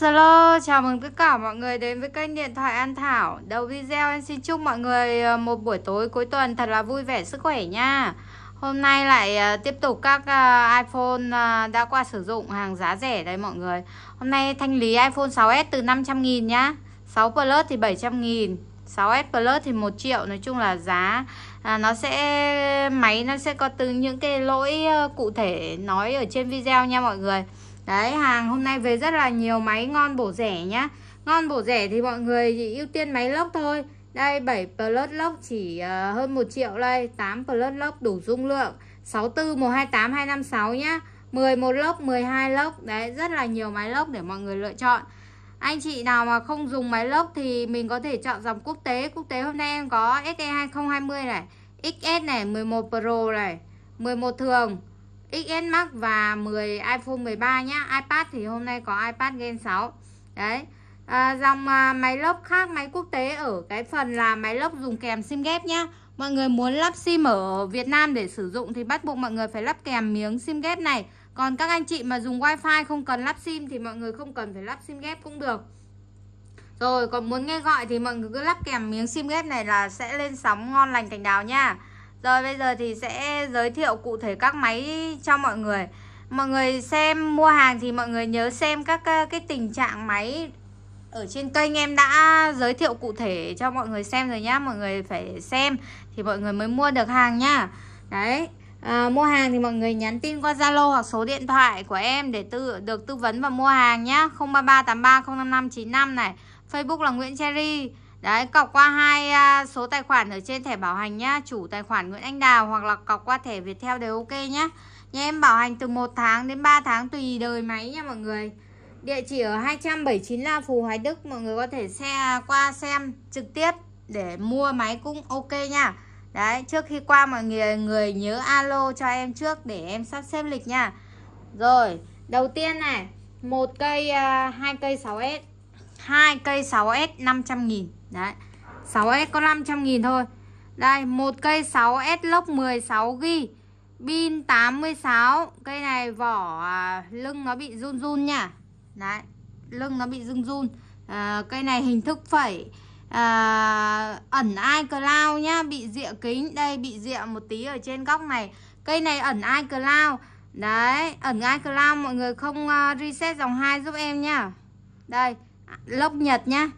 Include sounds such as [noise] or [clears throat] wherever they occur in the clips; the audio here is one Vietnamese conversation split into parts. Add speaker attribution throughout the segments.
Speaker 1: hello, chào mừng tất cả mọi người đến với kênh Điện thoại An Thảo Đầu video em xin chúc mọi người ờ, một buổi tối cuối tuần thật là vui vẻ, sức khỏe nha Hôm nay lại ờ, tiếp tục các ờ, iPhone đã qua sử dụng hàng giá rẻ đấy mọi người Hôm nay thanh lý iPhone 6s từ 500 nghìn nhá 6 Plus thì 700 nghìn 6s Plus thì 1 triệu nói chung là giá à, nó sẽ máy nó sẽ có từ những cái lỗi cụ thể nói ở trên video nha mọi người Đấy hàng hôm nay về rất là nhiều máy ngon bổ rẻ nhá Ngon bổ rẻ thì mọi người chỉ ưu tiên máy lốc thôi Đây 7 plus lốc chỉ ờ, hơn 1 triệu đây 8 plus lốc đủ dung lượng 64 128 256 nhá 11 lốc 12 lốc Đấy rất là nhiều máy lốc để mọi người lựa chọn anh chị nào mà không dùng máy lốc thì mình có thể chọn dòng quốc tế Quốc tế hôm nay em có SE 2020 này XS này 11 Pro này 11 thường XS Max và 10 iPhone 13 nhé. iPad thì hôm nay có iPad Gen 6 đấy à, dòng à, máy lốc khác máy quốc tế ở cái phần là máy lốc dùng kèm sim ghép nhé. mọi người muốn lắp sim ở Việt Nam để sử dụng thì bắt buộc mọi người phải lắp kèm miếng sim ghép này còn các anh chị mà dùng wifi không cần lắp sim thì mọi người không cần phải lắp sim ghép cũng được rồi còn muốn nghe gọi thì mọi người cứ lắp kèm miếng sim ghép này là sẽ lên sóng ngon lành cành đào nha rồi bây giờ thì sẽ giới thiệu cụ thể các máy cho mọi người Mọi người xem mua hàng thì mọi người nhớ xem các cái tình trạng máy ở trên kênh em đã giới thiệu cụ thể cho mọi người xem rồi nhá Mọi người phải xem thì mọi người mới mua được hàng nhá Đấy à, Mua hàng thì mọi người nhắn tin qua Zalo hoặc số điện thoại của em để tư, được tư vấn và mua hàng nhá 0338305595 này Facebook là Nguyễn Cherry Đấy, cọc qua hai à, số tài khoản ở trên thẻ bảo hành nhá, chủ tài khoản Nguyễn Anh Đào hoặc là cọc qua thẻ Viettel đều ok nhá. Nhà em bảo hành từ 1 tháng đến 3 tháng tùy đời máy nha mọi người. Địa chỉ ở 279 La Phù Hoài Đức, mọi người có thể xe à, qua xem trực tiếp để mua máy cũng ok nha. Đấy, trước khi qua mọi người người nhớ alo cho em trước để em sắp xếp lịch nha. Rồi, đầu tiên này, một cây à, hai cây 6S hai cây 6S 500 nghìn Đấy 6S có 500 nghìn thôi Đây một cây 6S lốc 16GB Pin 86 Cây này vỏ à, lưng nó bị run run nha Đấy Lưng nó bị run run à, Cây này hình thức phẩy à, Ẩn iCloud nhá Bị rịa kính Đây bị rịa một tí ở trên góc này Cây này ẩn iCloud Đấy, ẩn iCloud mọi người không ờ, reset dòng 2 giúp em nhá. Đây, lốc Nhật nhá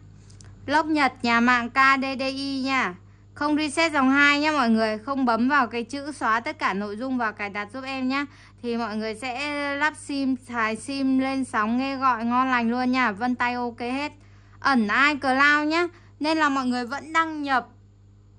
Speaker 1: Lốc Nhật nhà mạng KDDI nha Không reset dòng 2 nhé mọi người Không bấm vào cái chữ xóa tất cả nội dung và cài đặt giúp em nhé, Thì mọi người sẽ lắp sim, xài sim lên sóng nghe gọi ngon lành luôn nha Vân tay ok hết Ẩn iCloud nhá Nên là mọi người vẫn đăng nhập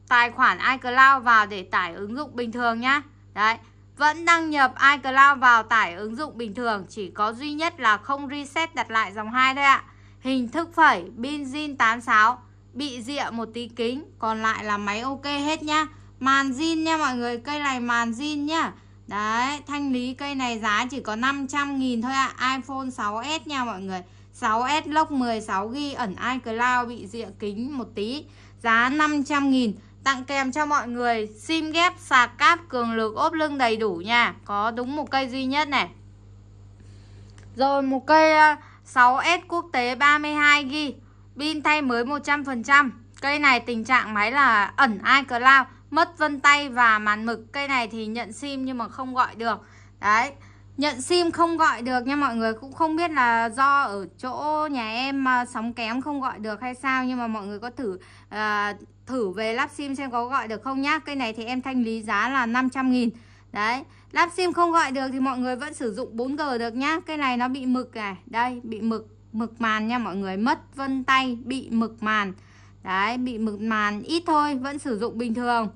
Speaker 1: tài khoản iCloud vào để tải ứng dụng bình thường nhá Đấy vẫn đăng nhập iCloud vào tải ứng dụng bình thường chỉ có duy nhất là không reset đặt lại dòng 2 thôi ạ. À. Hình thức phẩy pin Binzin 86 Bị rịa một tí kính Còn lại là máy ok hết nhá Màn zin nha mọi người Cây này màn zin nhá Đấy thanh lý cây này giá chỉ có 500 nghìn thôi ạ à. iPhone 6s nha mọi người 6s lốc 16GB ẩn iCloud bị rịa kính một tí Giá 500 nghìn Tặng kèm cho mọi người sim ghép sạc cáp cường lực ốp lưng đầy đủ nha Có đúng một cây duy nhất này Rồi một cây à, 6S quốc tế 32 g Pin thay mới 100% Cây này tình trạng máy là ẩn iCloud Mất vân tay và màn mực Cây này thì nhận sim nhưng mà không gọi được Đấy Nhận sim không gọi được nha mọi người Cũng không biết là do ở chỗ nhà em à, sóng kém không gọi được hay sao Nhưng mà mọi người có thử uh, thử về lắp sim xem có gọi được không nhá Cây này thì em thanh lý giá là 500 nghìn Đấy, lắp sim không gọi được thì mọi người vẫn sử dụng 4G được nhá. Cái này nó bị mực này, đây bị mực mực màn nha mọi người, mất vân tay bị mực màn. Đấy, bị mực màn ít thôi, vẫn sử dụng bình thường.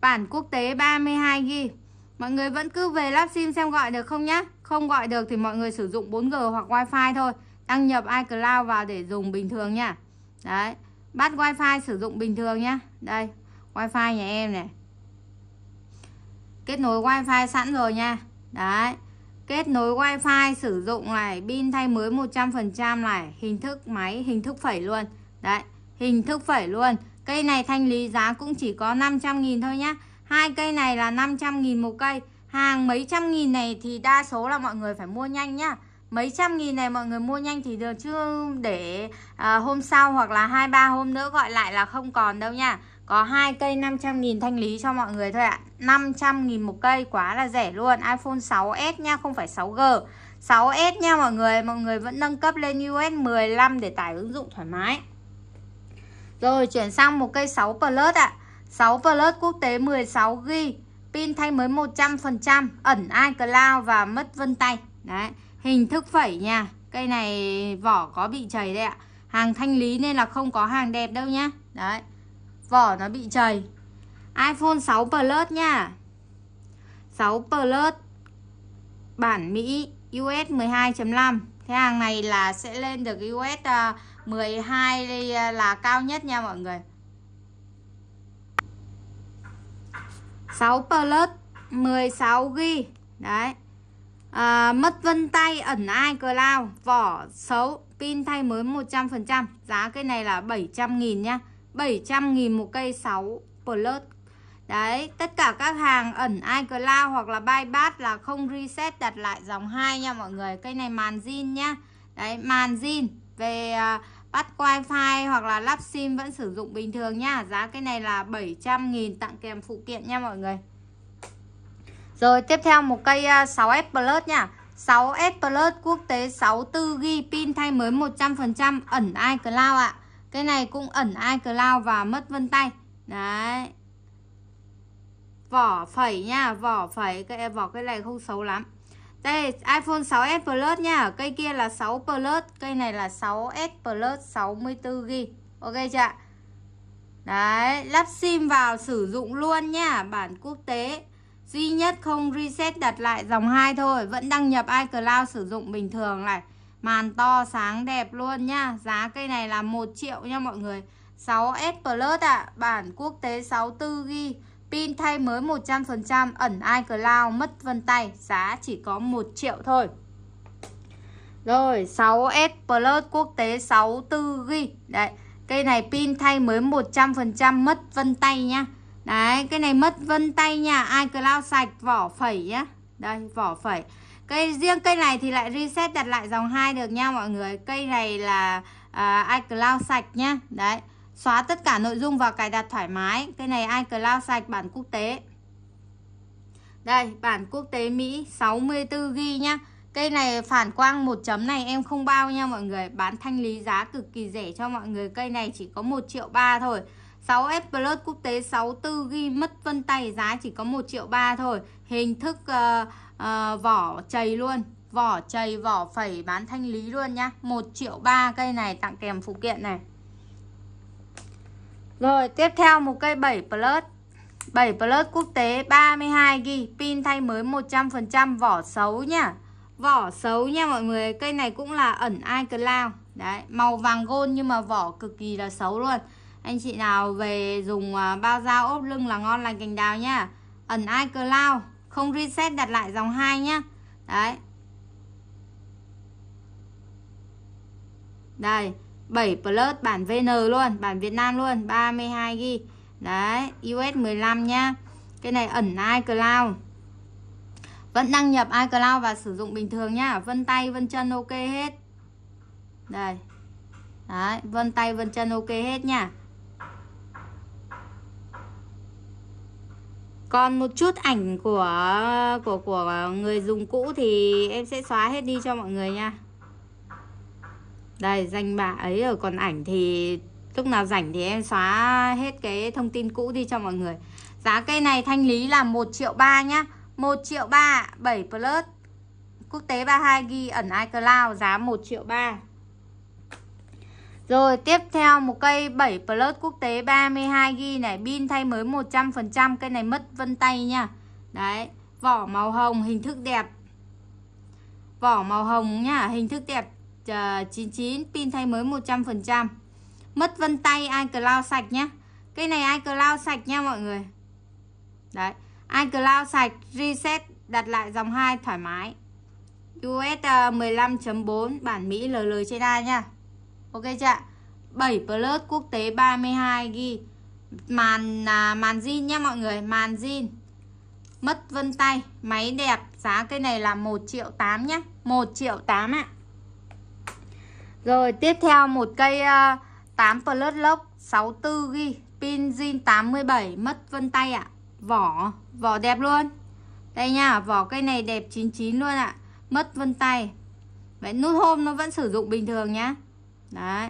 Speaker 1: Bản quốc tế 32 GB. Mọi người vẫn cứ về lắp sim xem gọi được không nhá. Không gọi được thì mọi người sử dụng 4G hoặc wifi thôi. Đăng nhập iCloud vào để dùng bình thường nha. Đấy, bắt wifi sử dụng bình thường nhá. Đây, wifi nhà em này kết nối wifi sẵn rồi nha đấy kết nối wifi sử dụng này pin thay mới 100% này hình thức máy hình thức phẩy luôn đấy hình thức phẩy luôn cây này thanh lý giá cũng chỉ có 500.000 thôi nhá hai cây này là 500.000 một cây hàng mấy trăm nghìn này thì đa số là mọi người phải mua nhanh nhá mấy trăm nghìn này mọi người mua nhanh thì được chứ để à, hôm sau hoặc là hai ba hôm nữa gọi lại là không còn đâu nha có hai cây 500.000 thanh lý cho mọi người thôi ạ. 500.000 một cây quá là rẻ luôn. iPhone 6s nha, không phải 6G. 6s nha mọi người, mọi người vẫn nâng cấp lên US 15 để tải ứng dụng thoải mái. Rồi chuyển sang một cây 6 Plus ạ. 6 Plus quốc tế 16GB, pin thay mới 100%, ẩn iCloud và mất vân tay. Đấy, hình thức phẩy nha. Cây này vỏ có bị chảy đấy ạ. Hàng thanh lý nên là không có hàng đẹp đâu nhá. Đấy. Vỏ nó bị chày iPhone 6 Plus nha 6 Plus Bản Mỹ US 12.5 Cái hàng này là sẽ lên được US 12 à, à, là cao nhất nha mọi người 6 Plus 16GB Đấy à, Mất vân tay ẩn iCloud Vỏ xấu Pin thay mới 100% Giá cái này là 700 nghìn nhá 700.000 một cây 6 plus Đấy, tất cả các hàng ẩn iCloud hoặc là bypass là không reset đặt lại dòng 2 nha mọi người. Cây này màn zin nhá. Đấy, màn zin về à, bắt wifi hoặc là lắp sim vẫn sử dụng bình thường nhá. Giá cây này là 700 000 tặng kèm phụ kiện nha mọi người. Rồi tiếp theo một cây à, uh, 6S Plus nha. 6S Plus quốc tế 64GB pin thay mới 100% ẩn iCloud ạ. À. Cái này cũng ẩn iCloud và mất vân tay. Đấy. Vỏ phẩy nha, vỏ phẩy, cái vỏ cái này không xấu lắm. Đây, iPhone 6s Plus nha, cây kia là 6 Plus, cây này là 6s Plus 64GB. Ok chưa Đấy, lắp sim vào sử dụng luôn nha, bản quốc tế. Duy nhất không reset đặt lại dòng 2 thôi, vẫn đăng nhập iCloud sử dụng bình thường này. Màn to sáng đẹp luôn nha Giá cây này là 1 triệu nha mọi người 6S Plus ạ à, Bản quốc tế 64 g Pin thay mới 100% Ẩn iCloud mất vân tay Giá chỉ có 1 triệu thôi Rồi 6S Plus quốc tế 64 g Đấy Cây này pin thay mới 100% mất vân tay nha Đấy, cái này mất vân tay nha iCloud sạch vỏ phẩy nhá Đây, vỏ phẩy cây riêng cây này thì lại reset đặt lại dòng 2 được nha mọi người cây này là uh, iCloud sạch nhá đấy xóa tất cả nội dung và cài đặt thoải mái cây này iCloud sạch bản quốc tế đây bản quốc tế Mỹ 64GB nhá Cây này phản quang một chấm này em không bao nha mọi người Bán thanh lý giá cực kỳ rẻ cho mọi người Cây này chỉ có 1 triệu ba thôi 6S Plus quốc tế 64GB mất vân tay giá chỉ có 1 triệu ba thôi Hình thức uh, à, vỏ chày luôn vỏ chày vỏ phẩy bán thanh lý luôn nhá 1 triệu ba cây này tặng kèm phụ kiện này rồi tiếp theo một cây 7 plus 7 plus quốc tế 32GB Pin thay mới 100% vỏ xấu nha Vỏ xấu nha mọi người Cây này cũng là ẩn iCloud Đấy, màu vàng gold nhưng mà vỏ cực kỳ là xấu luôn Anh chị nào về dùng à, bao dao ốp lưng là ngon lành cành đào nha Ẩn iCloud không reset đặt lại dòng 2 nhá đấy đây 7 plus bản VN luôn bản Việt Nam luôn 32GB đấy US 15 nhá cái này ẩn iCloud vẫn đăng nhập iCloud và sử dụng bình thường nhá vân tay vân chân ok hết đây đấy vân tay vân chân ok hết nhá con một chút ảnh của của của người dùng cũ thì em sẽ xóa hết đi cho mọi người nha đây danh bạ ấy ở còn ảnh thì lúc nào rảnh thì em xóa hết cái thông tin cũ đi cho mọi người giá cây này thanh lý là 1 triệu ba nhá 1 triệu ba 7 plus quốc tế 32 ghi ẩn iCloud giá 1 triệu ba rồi tiếp theo một cây 7 Plus quốc tế 32GB này Pin thay mới 100% Cây này mất vân tay nha Đấy Vỏ màu hồng hình thức đẹp Vỏ màu hồng nha Hình thức đẹp uh, ờ, 99 Pin thay mới 100% Mất vân tay iCloud sạch nhá Cây này iCloud sạch nha mọi người Đấy iCloud sạch Reset đặt lại dòng 2 thoải mái US 15.4 bản Mỹ lời lời trên ai nha Ok chưa ạ? 7 plus quốc tế 32 ghi màn à, màn zin nha mọi người, màn zin. Mất vân tay, máy đẹp, giá cây này là 1 triệu 8 nhá, 1 triệu 8 ạ. Rồi tiếp theo một cây uh, à, 8 plus lốc 64 ghi pin zin 87 mất vân tay ạ. Vỏ, vỏ đẹp luôn. Đây nha, vỏ cây này đẹp 99 luôn ạ. Mất vân tay. Vậy nút hôm nó vẫn sử dụng bình thường nhá đấy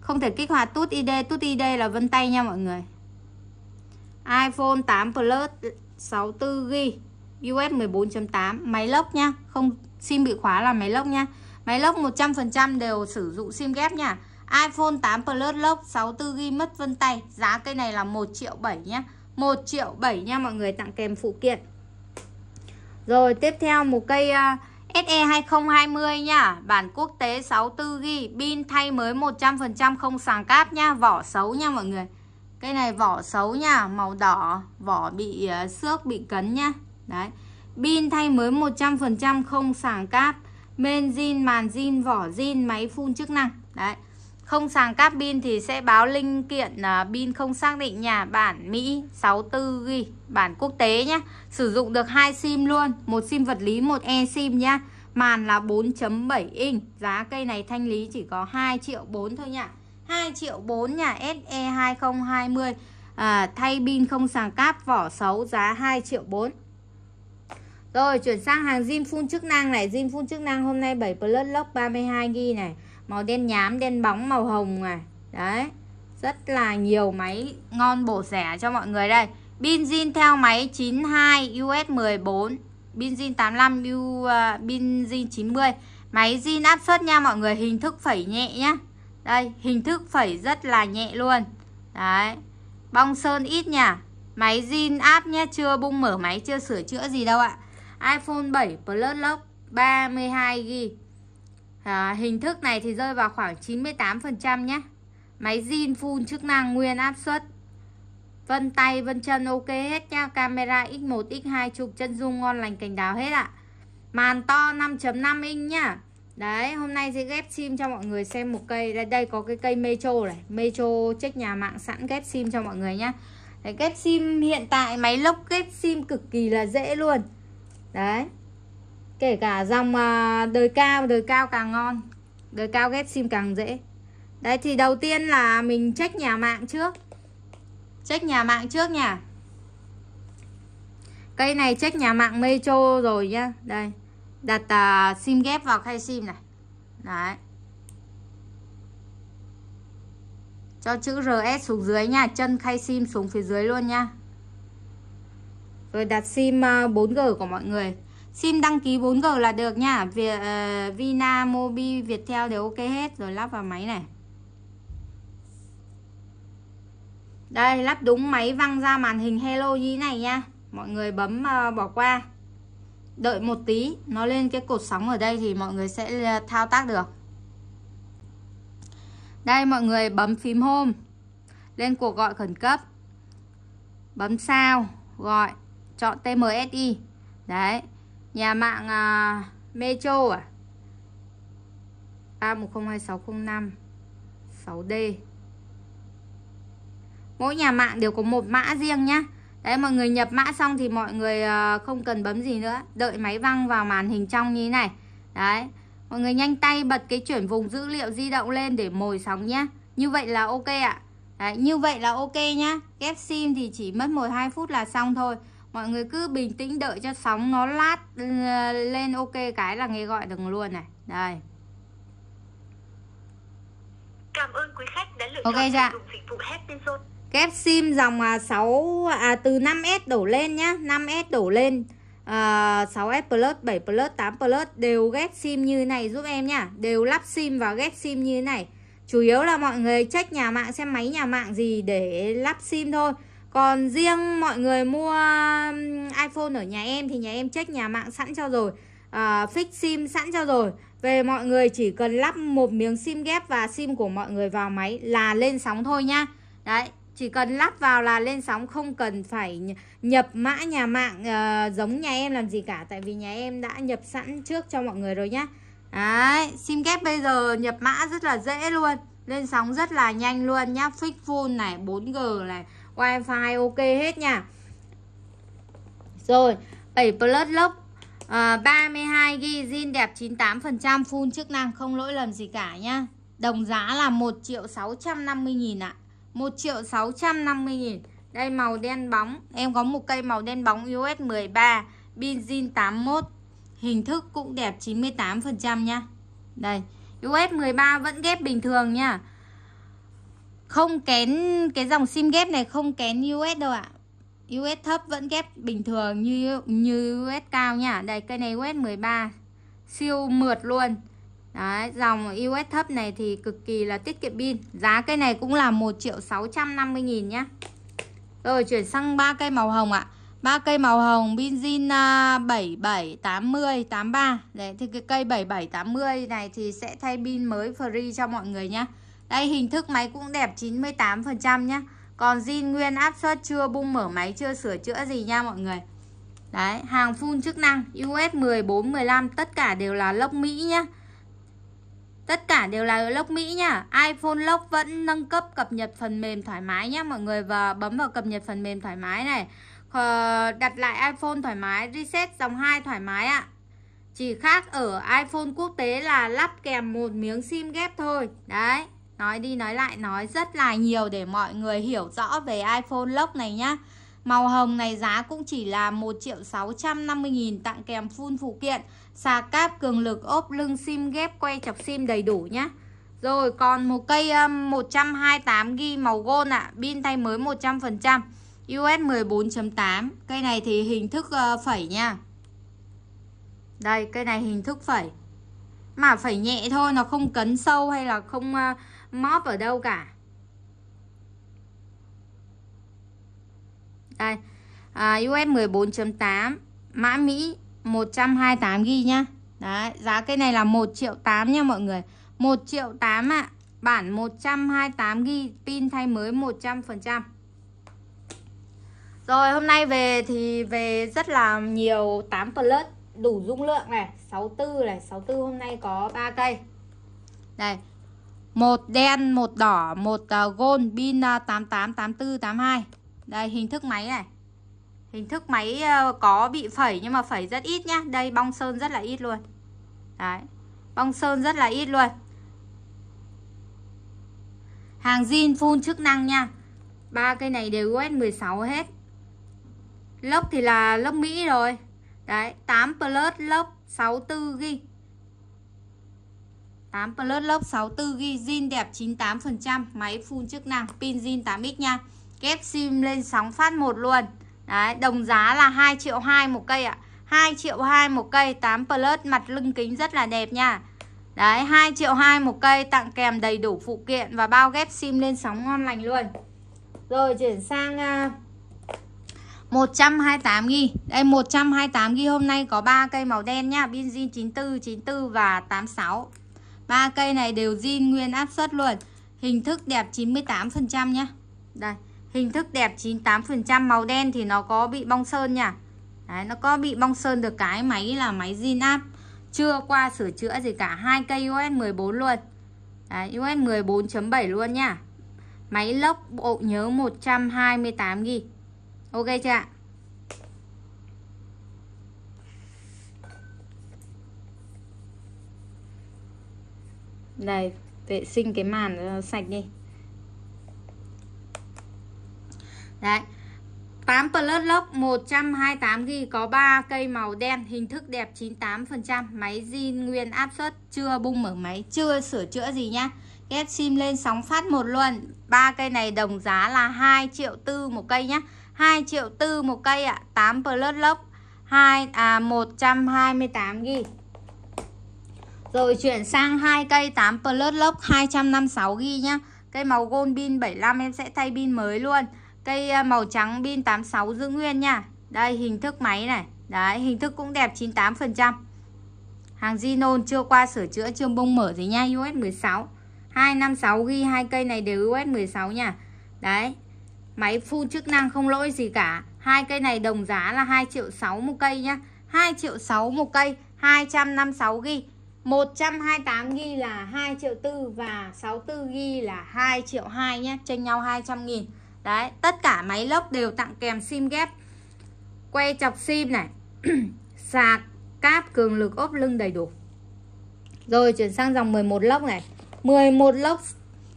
Speaker 1: không thể kích hoạt tút id tút id là vân tay nha mọi người iPhone 8 Plus 64GB US 14.8 máy lốc nha không sim bị khóa là máy lốc nha máy lốc 100% đều sử dụng sim ghép nha iPhone 8 Plus lốc 64GB mất vân tay giá cây này là 1 triệu 7 nhá 1 triệu 7 nha mọi người tặng kèm phụ kiện rồi tiếp theo một cây uh, SE 2020 nha Bản quốc tế 64 ghi, Pin thay mới 100% không sàng cáp nha Vỏ xấu nha mọi người Cây này vỏ xấu nha Màu đỏ Vỏ bị uh, xước bị cấn nha Đấy Pin thay mới 100% không sàng cáp Men zin, màn zin, vỏ zin, máy phun chức năng Đấy không sàng cáp pin thì sẽ báo linh kiện à, pin uh, không xác định nhà bản Mỹ 64 g bản quốc tế nhé. Sử dụng được hai sim luôn, một sim vật lý, một e sim nhá. Màn là 4.7 inch, giá cây này thanh lý chỉ có 2 triệu 4 thôi nhá. 2 triệu 4 nhà SE 2020 à, thay pin không sàng cáp vỏ xấu giá 2 triệu 4. Rồi chuyển sang hàng zin phun chức năng này, zin phun chức năng hôm nay 7 plus lốc 32 g này màu đen nhám đen bóng màu hồng này đấy rất là nhiều máy ngon bổ rẻ cho mọi người đây pin zin theo máy 92 us 14 pin zin 85 u uh, pin zin 90 máy zin áp suất nha mọi người hình thức phẩy nhẹ nhá đây hình thức phẩy rất là nhẹ luôn đấy bong sơn ít nhỉ máy zin áp nhé chưa bung mở máy chưa sửa chữa gì đâu ạ iPhone 7 Plus Lock 32GB à, Hình thức này thì rơi vào khoảng 98% nhé Máy zin full chức năng nguyên áp suất Vân tay, vân chân ok hết nha Camera X1, X2 chụp chân dung ngon lành cảnh đào hết ạ Màn to 5.5 inch nhá Đấy, hôm nay sẽ ghép sim cho mọi người xem một cây Đây, đây có cái cây Metro này Metro check nhà mạng sẵn ghép sim cho mọi người nhá Đấy, ghép sim hiện tại máy lốc ghép sim cực kỳ là dễ luôn Đấy kể cả dòng à, đời cao đời cao càng ngon đời cao ghét sim càng dễ đấy thì đầu tiên là mình check nhà mạng trước check nhà mạng trước nha cây này check nhà mạng metro rồi nhá đây đặt uh, sim ghép vào khay sim này đấy cho chữ rs xuống dưới nha chân khay sim xuống phía dưới luôn nha rồi đặt sim 4g à, của mọi người sim đăng ký 4G là được nha Việt, uh, ờ, Vina, Mobi, Viettel đều ok hết rồi lắp vào máy này đây lắp đúng máy văng ra màn hình hello như thế này nha mọi người bấm uh, bỏ qua đợi một tí nó lên cái cột sóng ở đây thì mọi người sẽ ờ, thao tác được đây mọi người bấm phím home lên cuộc gọi khẩn cấp bấm sao gọi chọn tmsi đấy Nhà mạng à, Metro à 31026005 6D Mỗi nhà mạng đều có một mã riêng nhá Đấy mọi người nhập mã xong thì mọi người à, không cần bấm gì nữa Đợi máy văng vào màn hình trong như thế này Đấy Mọi người nhanh tay bật cái chuyển vùng dữ liệu di động lên để mồi sóng nhé Như vậy là ok ạ à. Đấy, như vậy là ok nhá Ghép sim thì chỉ mất 12 phút là xong thôi mọi người cứ bình tĩnh đợi cho sóng nó lát ừ, lên ok cái là nghe gọi được luôn này đây
Speaker 2: cảm ơn quý khách đã lựa okay, chọn dạ.
Speaker 1: dịch vụ Happyzone ghép sim dòng 6 à, à, từ 5S đổ lên nhá 5S đổ lên à, 6S Plus, 7 Plus, 8 Plus đều ghép sim như này giúp em nhá đều lắp sim và ghép sim như này chủ yếu là mọi người check nhà mạng xem máy nhà mạng gì để lắp sim thôi còn riêng mọi người mua iPhone ở nhà em thì nhà em check nhà mạng sẵn cho rồi à, fix sim sẵn cho rồi về mọi người chỉ cần lắp một miếng sim ghép và sim của mọi người vào máy là lên sóng thôi nha đấy chỉ cần lắp vào là lên sóng không cần phải nhập mã nhà mạng uh, giống nhà em làm gì cả tại vì nhà em đã nhập sẵn trước cho mọi người rồi nhá đấy sim ghép bây giờ nhập mã rất là dễ luôn lên sóng rất là nhanh luôn nhá fix full này 4G này wifi ok hết nha rồi 7 plus lock à, 32 g zin đẹp 98% full chức năng không lỗi lầm gì cả nhá đồng giá là 1 triệu 650 nghìn ạ à. 1 triệu 650 nghìn đây màu đen bóng em có một cây màu đen bóng US 13 pin zin 81 hình thức cũng đẹp 98% nha. đây US 13 vẫn ghép bình thường nha không kén cái dòng sim ghép này không kén US đâu ạ à. US thấp vẫn ghép bình thường như như US cao nha đây cây này US 13 siêu mượt luôn Đấy, dòng US thấp này thì cực kỳ là tiết kiệm pin Giá cây này cũng là 1 triệu 650 nghìn nhá Rồi chuyển sang ba cây màu hồng ạ à. ba cây màu hồng Binzin 7780 83 Đấy, Thì cái cây 7780 này thì sẽ thay pin mới free cho mọi người nhá đây hình thức máy cũng đẹp 98% nhá Còn zin nguyên áp suất chưa bung mở máy Chưa sửa chữa gì nha mọi người Đấy hàng full chức năng US 14, 15 tất cả đều là lốc Mỹ nhá Tất cả đều là lốc Mỹ nhá iPhone lốc vẫn nâng cấp cập nhật phần mềm thoải mái nhá Mọi người và bấm vào cập nhật phần mềm thoải mái này Đặt lại iPhone thoải mái Reset dòng 2 thoải mái ạ Chỉ khác ở iPhone quốc tế là lắp kèm một miếng sim ghép thôi Đấy Nói đi nói lại nói rất là nhiều để mọi người hiểu rõ về iPhone lốc này nhá Màu hồng này giá cũng chỉ là 1 triệu 650 nghìn tặng kèm full phụ kiện Sạc cáp cường lực ốp lưng sim ghép quay chọc sim đầy đủ nhá Rồi còn một cây 128GB màu gold ạ Pin thay mới 100% US 14.8 Cây này thì hình thức phẩy nha Đây cây này hình thức phẩy Mà phẩy nhẹ thôi nó không cấn sâu hay là không móp ở đâu cả đây à, US 14.8 mã Mỹ 128 ghi nhá đấy giá cây này là 1 triệu 8 nha mọi người 1 triệu 8 ạ à. bản 128 ghi pin thay mới 100% rồi hôm nay về thì về rất là nhiều 8 plus đủ dung lượng này 64 này 64 hôm nay có 3 cây này một đen một đỏ một à, gold pin uh, à, 888482 đây hình thức máy này hình thức máy à, có bị phẩy nhưng mà phẩy rất ít nhá đây bong sơn rất là ít luôn đấy bong sơn rất là ít luôn hàng zin full chức năng nha ba cây này đều US 16 hết lốc thì là lốc Mỹ rồi đấy 8 plus lốc 64 ghi 8 Plus lớp 64 ghi zin đẹp 98%, máy phun chức năng, pin zin 8X nha. Ghép sim lên sóng phát một luôn. Đấy, đồng giá là 2 triệu 2 một cây ạ. 2 triệu 2 một cây 8 Plus mặt lưng kính rất là đẹp nha. Đấy, 2 triệu 2 một cây tặng kèm đầy đủ phụ kiện và bao ghép sim lên sóng ngon lành luôn. Rồi chuyển sang uh, à, 128 ghi. Đây 128 ghi hôm nay có 3 cây màu đen nha, Binzin 94, 94 và 86 ba cây này đều zin nguyên áp suất luôn hình thức đẹp 98% nhá đây hình thức đẹp 98% màu đen thì nó có bị bong sơn nha Đấy, nó có bị bong sơn được cái máy là máy zin áp chưa qua sửa chữa gì cả hai cây US 14 luôn Đấy, US 14.7 luôn nha máy lốc bộ nhớ 128 g Ok chưa ạ đây vệ sinh cái màn ờ, sạch đi đấy 8 Plus Lock 128GB có 3 cây màu đen hình thức đẹp 98% máy zin nguyên áp suất chưa bung mở máy chưa sửa chữa gì nhá ghép sim lên sóng phát một luôn ba cây này đồng giá là 2 triệu tư một cây nhá 2 triệu tư một cây ạ à. 8 Plus Lock 2 à 128GB rồi chuyển sang hai cây 8 Plus Lock 256 ghi nhá. Cây màu gold pin 75 em sẽ thay pin mới luôn. Cây ờ, màu trắng pin 86 giữ nguyên nha. Đây hình thức máy này. Đấy, hình thức cũng đẹp 98%. Hàng Zinon chưa qua sửa chữa chưa bung mở gì nha, US 16. 256 ghi hai cây này đều US 16 nha. Đấy. Máy full chức năng không lỗi gì cả. Hai cây này đồng giá là 2 triệu 6 một cây nhá. 2 triệu 6 một cây, 256 ghi 128 ghi là 2 triệu tư và 64 ghi là 2 triệu 2 nhé chênh nhau 200 nghìn đấy tất cả máy lốc đều tặng kèm sim ghép quay chọc sim này [clears throat] sạc cáp cường lực ốp lưng đầy đủ rồi chuyển sang dòng 11 lốc này 11 lốc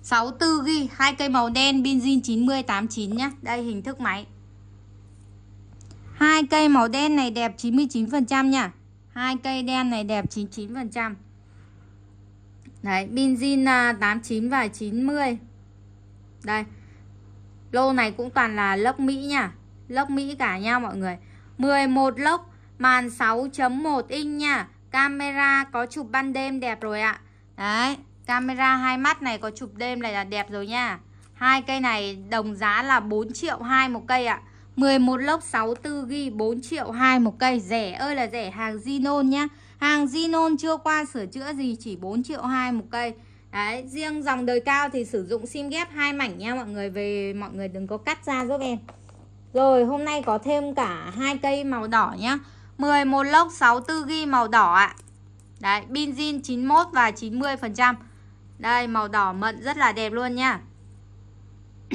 Speaker 1: 64 ghi hai cây màu đen Binzin 9089 nhé. đây hình thức máy hai cây màu đen này đẹp 99% nha hai cây đen này đẹp 99% đấy pin zin 89 và 90 đây lô này cũng toàn là lốc Mỹ nha lốc Mỹ cả nha mọi người 11 lốc màn 6.1 inch nha camera có chụp ban đêm đẹp rồi ạ đấy camera hai mắt này có chụp đêm này là đẹp rồi nha hai cây này đồng giá là 4 triệu hai một cây ạ 11 lốc 64 ghi 4 triệu 2 một cây Rẻ ơi là rẻ hàng Zinon nhá Hàng Zinon chưa qua sửa chữa gì Chỉ 4 triệu 2 một cây Đấy, riêng dòng đời cao thì sử dụng sim ghép hai mảnh nha mọi người Về mọi người đừng có cắt ra giúp em Rồi hôm nay có thêm cả hai cây màu đỏ nhá 11 lốc 64 ghi màu đỏ ạ à. Đấy, benzin 91 và 90% Đây, màu đỏ mận rất là đẹp luôn nha [clears throat]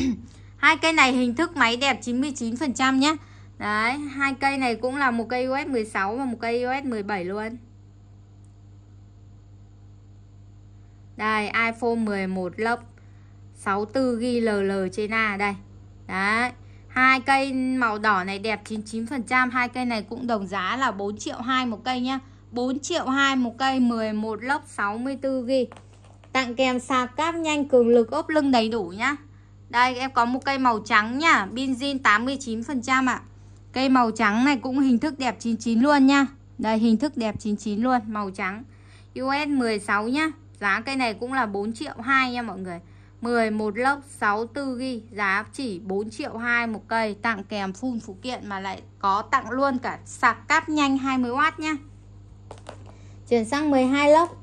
Speaker 1: hai cây này hình thức máy đẹp 99% nhé đấy hai cây này cũng là một cây US 16 và một cây US 17 luôn đây iPhone 11 lốc 64 ghi LL trên A đây đấy hai cây màu đỏ này đẹp 99% hai cây này cũng đồng giá là 4 triệu 2 một cây nhá 4 triệu 2 một cây 11 lốc 64 ghi tặng kèm sạc cáp nhanh cường lực ốp lưng đầy đủ nhá đây em có một cây màu trắng nha, nhá Binzin 89% ạ à. Cây màu trắng này cũng hình thức đẹp 99 luôn nha Đây hình thức đẹp 99 luôn Màu trắng US 16 nhá Giá cây này cũng là 4 triệu 2 nha mọi người 11 lốc 64 ghi Giá chỉ 4 triệu 2 một cây Tặng kèm phun phụ kiện mà lại có tặng luôn cả sạc cáp nhanh 20W nhá Chuyển sang 12 lốc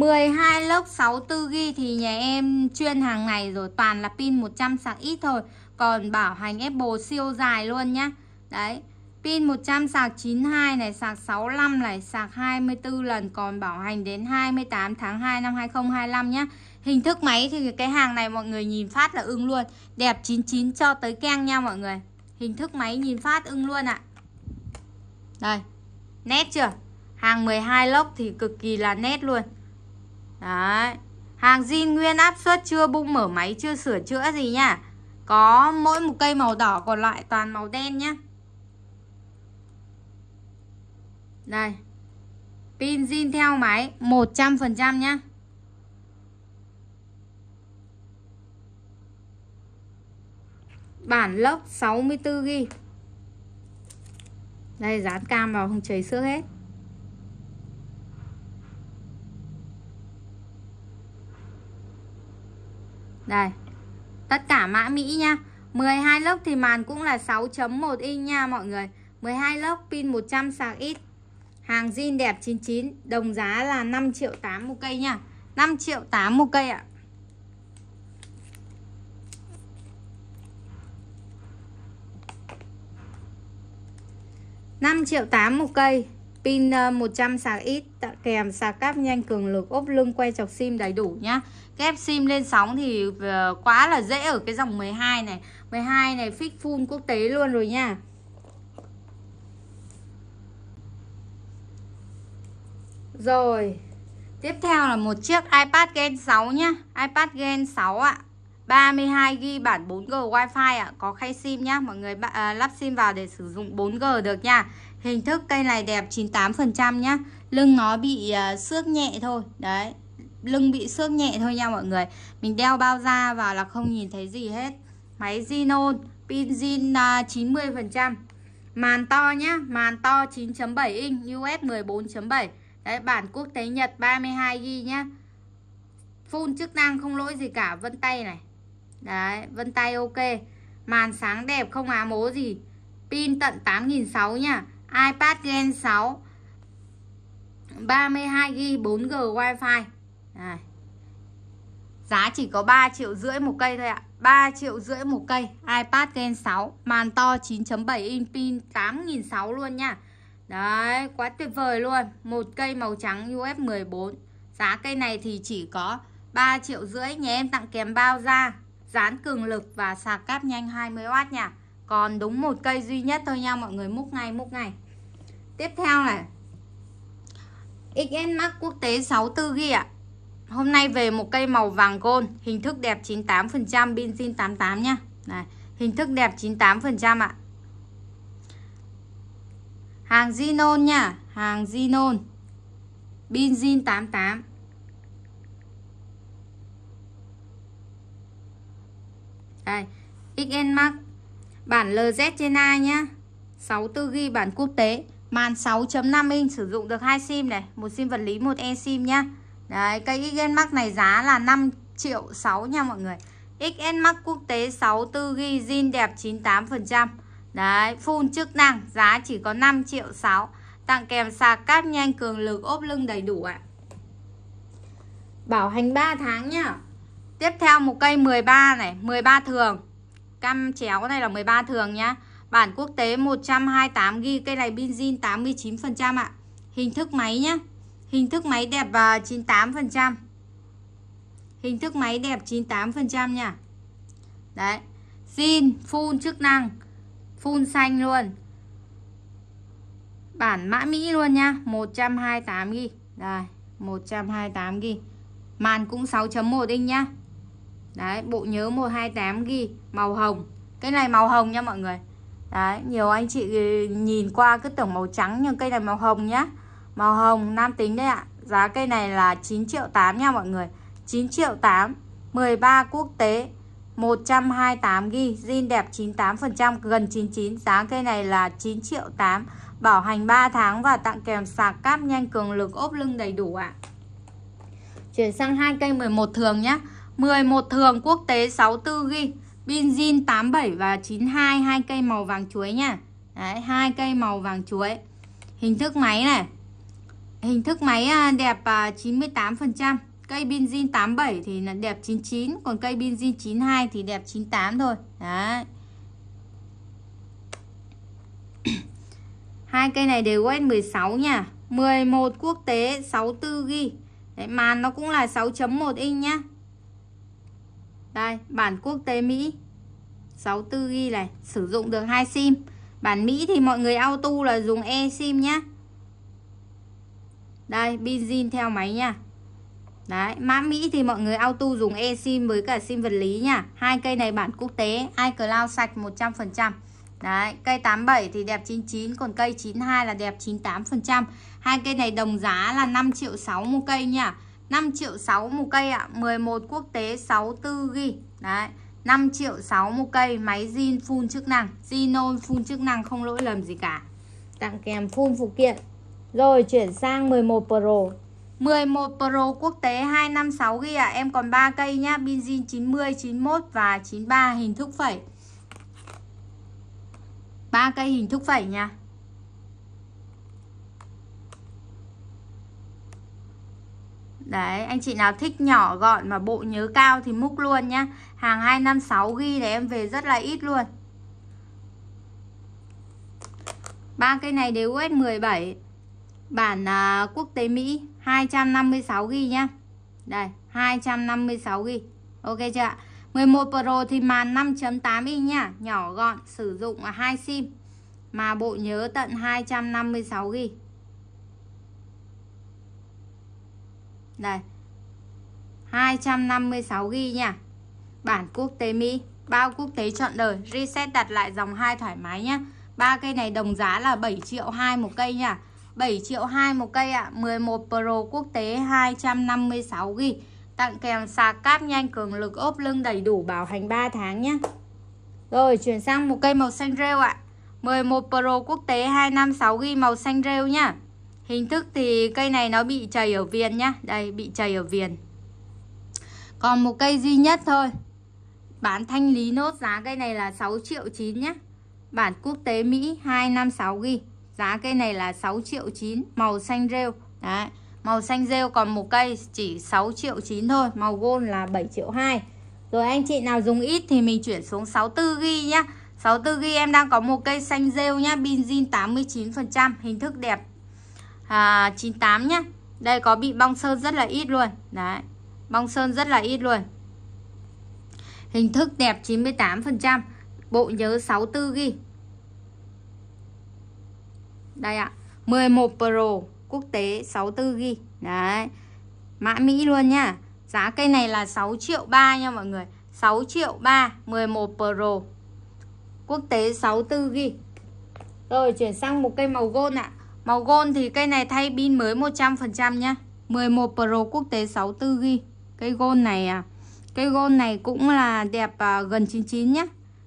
Speaker 1: 12 lốc 64GB thì nhà em chuyên hàng này rồi toàn là pin 100 sạc ít thôi còn bảo hành Apple siêu dài luôn nhá đấy pin 100 sạc 92 này sạc 65 này sạc 24 lần còn bảo hành đến 28 tháng 2 năm 2025 nhá hình thức máy thì cái hàng này mọi người nhìn phát là ưng luôn đẹp 99 cho tới keng nha mọi người hình thức máy nhìn phát ưng luôn ạ đây nét chưa hàng 12 lốc thì cực kỳ là nét luôn Đấy Hàng zin nguyên áp suất chưa bung mở máy Chưa sửa chữa gì nha Có mỗi một cây màu đỏ còn lại toàn màu đen nhá Đây Pin zin theo máy 100% nhá Bản lốc 64GB Đây dán cam vào không cháy xước hết đây tất cả mã Mỹ nha 12 lốc thì màn cũng là 6.1 inch nha mọi người 12 lốc pin 100 sạc ít Hàng zin đẹp 99 Đồng giá là 5 triệu 8 một cây nha 5 triệu 8 một cây ạ năm triệu tám một cây Pin 100 ờ, sạc ít kèm sạc cáp nhanh cường lực ốp lưng quay chọc sim đầy đủ nhá ghép sim lên sóng thì ờ, quá là dễ ở cái dòng 12 này 12 này fix full quốc tế luôn rồi nha Rồi Tiếp theo là một chiếc iPad Gen 6 nhá iPad Gen 6 ạ à. 32GB bản 4G Wi-Fi ạ Có khay sim nhá Mọi người à, lắp sim vào để sử dụng 4G được nha Hình thức cây này đẹp 98% nhá Lưng nó bị à, xước nhẹ thôi Đấy lưng bị xước nhẹ thôi nha mọi người Mình đeo bao da vào là không nhìn thấy gì hết Máy zinon Pin zin 90% Màn to nhá Màn to 9.7 inch US 14.7 Đấy bản quốc tế Nhật 32GB nhá Full chức năng không lỗi gì cả Vân tay này Đấy vân tay ok Màn sáng đẹp không á mố gì Pin tận 8.600 nhá iPad Gen 6 32GB 4G Wi-Fi này. Giá chỉ có 3 triệu rưỡi một cây thôi ạ 3 triệu rưỡi một cây iPad Gen 6 Màn to 9.7 inch pin 8.600 luôn nha Đấy quá tuyệt vời luôn một cây màu trắng UF14 Giá cây này thì chỉ có 3 triệu rưỡi nhà em tặng kèm bao da Dán cường lực và sạc cáp nhanh 20W nha Còn đúng một cây duy nhất thôi nha mọi người múc ngay múc ngay Tiếp theo này XN Max quốc tế 64GB ạ hôm nay về một cây màu vàng gold hình thức đẹp 98% benzin 88 nhá này hình thức đẹp 98% ạ hàng Zinon nha hàng Zinon benzin 88 đây XN Max bản LZ trên A nhá 64 ghi bản quốc tế màn 6.5 inch sử dụng được hai sim này một sim vật lý một e sim nhá Đấy, cây XN Max này giá là 5 triệu 6 nha mọi người XN Max quốc tế 64GB zin đẹp 98% Đấy, full chức năng giá chỉ có 5 triệu 6 Tặng kèm sạc cáp nhanh cường lực ốp lưng đầy đủ ạ à. Bảo hành 3 tháng nha Tiếp theo một cây 13 này 13 thường Cam chéo này là 13 thường nhá Bản quốc tế 128GB Cây này pin zin 89% ạ à. Hình thức máy nhá Hình thức máy đẹp và 98%. Hình thức máy đẹp 98% nha. Đấy. Zin full chức năng, full xanh luôn. Bản mã Mỹ luôn nha, 128 GB. Đây, 128 GB. Màn cũng 6.1 inch nhá. Đấy, bộ nhớ 128 GB, màu hồng. Cái này màu hồng nha mọi người. Đấy, nhiều anh chị nhìn qua cứ tưởng màu trắng nhưng cây này màu hồng nhá. Màu hồng nam tính đấy ạ Giá cây này là 9 triệu 8 nha mọi người 9 triệu 8 13 quốc tế 128 g zin đẹp 98% gần 99 giá cây này là 9 triệu 8 bảo hành 3 tháng và tặng kèm sạc cáp nhanh cường lực ốp lưng đầy đủ ạ chuyển sang hai cây 11 thường nhé 11 thường quốc tế 64 g pin zin 87 và 92 hai cây màu vàng chuối nha Đấy, hai cây màu vàng chuối hình thức máy này Hình thức máy à, đẹp 98%, à, cây Binzin 87 thì là đẹp 99, còn cây Binzin 92 thì đẹp 98 thôi. Đấy. [coughs] Hai cây này đều weight 16 nha. 11 quốc tế 64 g. Đấy, màn nó cũng là 6.1 inch nhá. Đây, bản quốc tế Mỹ 64 g này, sử dụng được hai sim. Bản Mỹ thì mọi người auto là dùng e sim nhé đây pin zin theo máy nha Đấy, mã Mỹ thì mọi người auto dùng eSIM với cả SIM vật lý nha. Hai cây này bản quốc tế, iCloud sạch 100%. Đấy, cây 87 thì đẹp 99, còn cây 92 là đẹp 98%. Hai cây này đồng giá là 5 triệu 6 một cây nha. 5 triệu 6 một cây ạ, à, 11 quốc tế 64 ghi. Đấy, 5 triệu 6 một cây, máy zin full chức năng, Zinon full chức năng không lỗi lầm gì cả. Tặng kèm full phụ kiện. Rồi chuyển sang 11 Pro 11 Pro quốc tế 256 ghi ạ. À. Em còn 3 cây nhá, pin zin 90, 91 và 93 hình thức phẩy. 3 cây hình thức phẩy nha. Đấy, anh chị nào thích nhỏ gọn mà bộ nhớ cao thì múc luôn nhá. Hàng 256 ghi để em về rất là ít luôn. Ba cây này đều US 17 bản à, quốc tế Mỹ 256 ghi nhá. Đây, 256 ghi Ok chưa ạ? 11 Pro thì màn 5.8 inch nhá, nhỏ gọn, sử dụng hai sim mà bộ nhớ tận 256 ghi Đây. 256 ghi nhá Bản quốc tế Mỹ, bao quốc tế chọn đời, reset đặt lại dòng hai thoải mái nhá. Ba cây này đồng giá là 7 triệu hai một cây nhá 7 triệu 2 một cây ạ à. 11 Pro quốc tế 256GB Tặng kèm sạc cáp nhanh cường lực ốp lưng đầy đủ bảo hành 3 tháng nhé Rồi chuyển sang một cây màu xanh rêu ạ à. 11 Pro quốc tế 256GB màu xanh rêu nhá Hình thức thì cây này nó bị chảy ở viền nhá Đây bị chảy ở viền Còn một cây duy nhất thôi Bán thanh lý nốt giá cây này là 6 triệu 9 nhé Bản quốc tế Mỹ 256GB Giá cây này là 6 triệu 9 Màu xanh rêu Đấy Màu xanh rêu còn một cây chỉ 6 triệu 9 thôi Màu gold là 7 triệu 2 Rồi anh chị nào dùng ít thì mình chuyển xuống 64 ghi nhá 64 ghi em đang có một cây xanh rêu nhá Benzin 89% Hình thức đẹp à, 98 nhá Đây có bị bong sơn rất là ít luôn Đấy Bong sơn rất là ít luôn Hình thức đẹp 98% Bộ nhớ 64 ghi đây ạ 11 Pro quốc tế 64GB đấy mã Mỹ luôn nha giá cây này là 6 triệu 3 nha mọi người 6 triệu 3 11 Pro quốc tế 64GB rồi chuyển sang một cây màu gold ạ màu gold thì cây này thay pin mới 100% nhá 11 Pro quốc tế 64GB cây gold này à cây gold này cũng là đẹp à, gần 99 nhá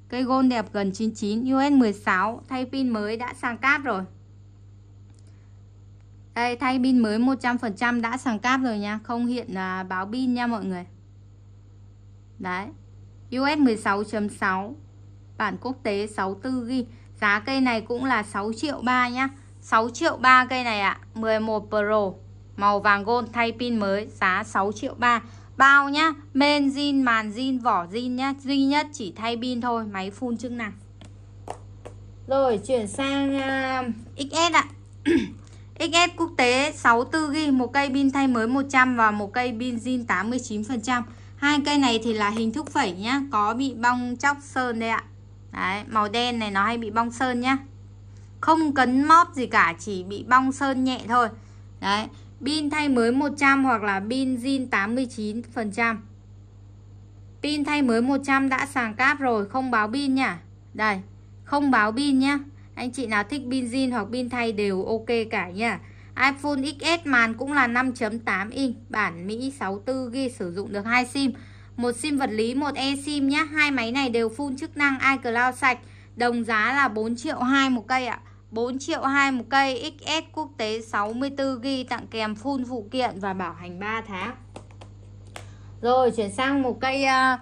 Speaker 1: cây gold đẹp gần 99 US 16 thay pin mới đã sang cáp rồi đây thay pin mới 100% đã sàng cáp rồi nha Không hiện là báo pin nha mọi người Đấy US 16.6 Bản quốc tế 64GB Giá cây này cũng là 6 triệu 3 nhá 6 triệu 3 cây này ạ à. 11 Pro Màu vàng gold thay pin mới Giá 6 triệu 3 Bao nhá Men zin, màn zin, vỏ zin nhá Duy nhất chỉ thay pin thôi Máy phun chức năng Rồi chuyển sang uh, à, XS ạ à. [clears throat] XS quốc tế 64 ghi một cây pin thay mới 100 và một cây pin zin 89%. Hai cây này thì là hình thức phẩy nhá, có bị bong chóc sơn đây ạ. Đấy, màu đen này nó hay bị bong sơn nhá. Không cấn móp gì cả, chỉ bị bong sơn nhẹ thôi. Đấy, pin thay mới 100 hoặc là pin zin 89%. Pin thay mới 100 đã sàng cáp rồi, không báo pin nhỉ Đây, không báo pin nhá. Anh chị nào thích pin zin hoặc pin thay đều ok cả nha iPhone XS màn cũng là 5.8 inch Bản Mỹ 64GB sử dụng được hai sim một sim vật lý, một e sim nhé Hai máy này đều full chức năng iCloud sạch Đồng giá là 4 triệu 2 một cây ạ 4 triệu 2 một cây XS quốc tế 64GB tặng kèm full phụ kiện và bảo hành 3 tháng Rồi chuyển sang một cây uh,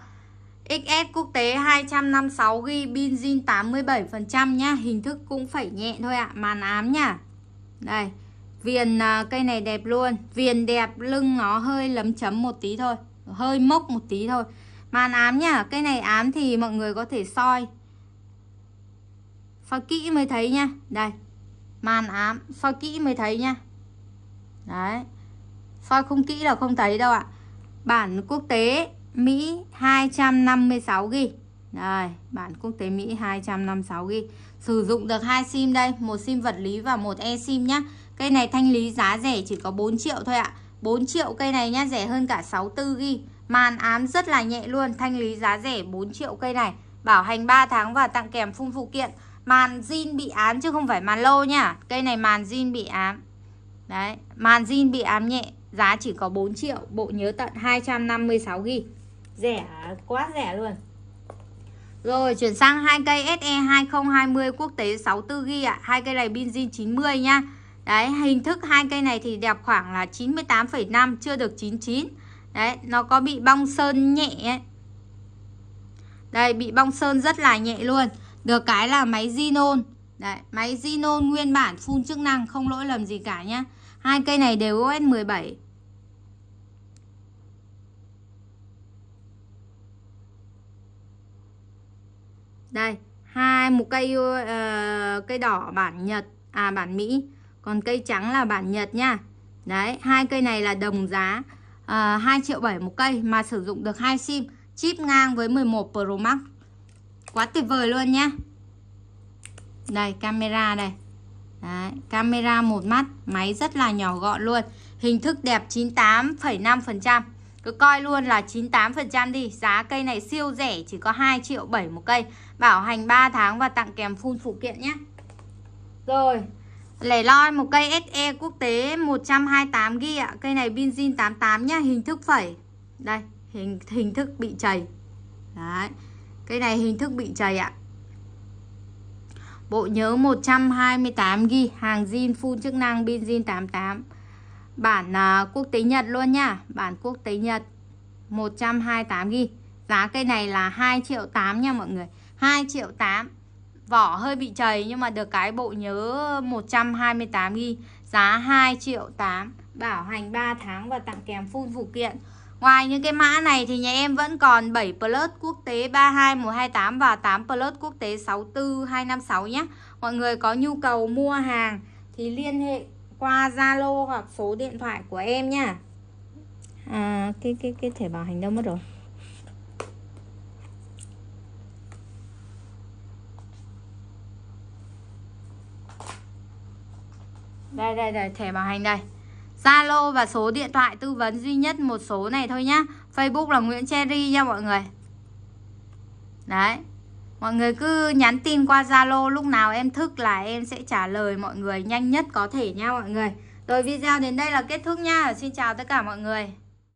Speaker 1: XS quốc tế 256GB pin zin 87% nhá Hình thức cũng phải nhẹ thôi ạ à. Màn ám nhá Đây Viền à, cây này đẹp luôn Viền đẹp lưng nó hơi lấm chấm một tí thôi Hơi mốc một tí thôi Màn ám nhá Cây này ám thì mọi người có thể soi Soi kỹ mới thấy nhá Đây Màn ám Soi kỹ mới thấy nhá Đấy Soi không kỹ là không thấy đâu ạ à. Bản quốc tế Mỹ 256 GB. Đây, bản quốc tế Mỹ 256 GB. Sử dụng được hai sim đây, một sim vật lý và một e sim nhá. Cây này thanh lý giá rẻ chỉ có 4 triệu thôi ạ. À. 4 triệu cây này nhá, rẻ hơn cả 64 GB. Màn ám rất là nhẹ luôn, thanh lý giá rẻ 4 triệu cây này. Bảo hành 3 tháng và tặng kèm phun phụ kiện. Màn zin bị ám chứ không phải màn lô nhá. Cây này màn zin bị ám. Đấy, màn zin bị ám nhẹ, giá chỉ có 4 triệu, bộ nhớ tận 256 GB rẻ quá rẻ luôn rồi chuyển sang hai cây SE 2020 quốc tế 64GB ạ. Hai cây này pin zin 90 nha. Đấy, hình thức hai cây này thì đẹp khoảng là 98,5 chưa được 99. Đấy, nó có bị bong sơn nhẹ ấy. Đây, bị bong sơn rất là nhẹ luôn. Được cái là máy zinon, Đấy, máy zinon nguyên bản phun chức năng không lỗi lầm gì cả nhá. Hai cây này đều OS 17. đây hai một cây uh, cây đỏ bản nhật à bản mỹ còn cây trắng là bản nhật nha đấy hai cây này là đồng giá uh, triệu bảy một cây mà sử dụng được hai sim chip ngang với 11 pro max quá tuyệt vời luôn nhá đây camera đây Đấy, camera một mắt, máy rất là nhỏ gọn luôn. Hình thức đẹp 98,5%. Cứ coi luôn là 98% đi Giá cây này siêu rẻ Chỉ có 2 triệu 7 một cây Bảo hành 3 tháng và tặng kèm phun phụ kiện nhé Rồi Lẻ loi một cây SE quốc tế 128g ạ Cây này pin Binzin 88 nhá Hình thức phẩy Đây hình, hình thức bị chảy Đấy Cây này hình thức bị chảy ạ Bộ nhớ 128g Hàng zin phun chức năng pin Binzin 88 Bản à, quốc tế Nhật luôn nha Bản quốc tế Nhật 128g Giá cây này là 2 triệu 8 nha mọi người 2 triệu 8 Vỏ hơi bị chảy nhưng mà được cái bộ nhớ 128g Giá 2 triệu 8 Bảo hành 3 tháng và tặng kèm full phụ kiện Ngoài những cái mã này thì nhà em vẫn còn 7 Plus quốc tế 32128 và 8 Plus quốc tế 64256 nhé. Mọi người có nhu cầu mua hàng thì liên hệ qua Zalo hoặc số điện thoại của em nha à, cái cái cái thẻ bảo hành đâu mất rồi đây đây đây thẻ bảo hành đây Zalo và số điện thoại tư vấn duy nhất một số này thôi nhá Facebook là Nguyễn Cherry nha mọi người đấy Mọi người cứ nhắn tin qua Zalo lúc nào em thức là em sẽ trả lời mọi người nhanh nhất có thể nha mọi người. Rồi video đến đây là kết thúc nha. Xin chào tất cả mọi người.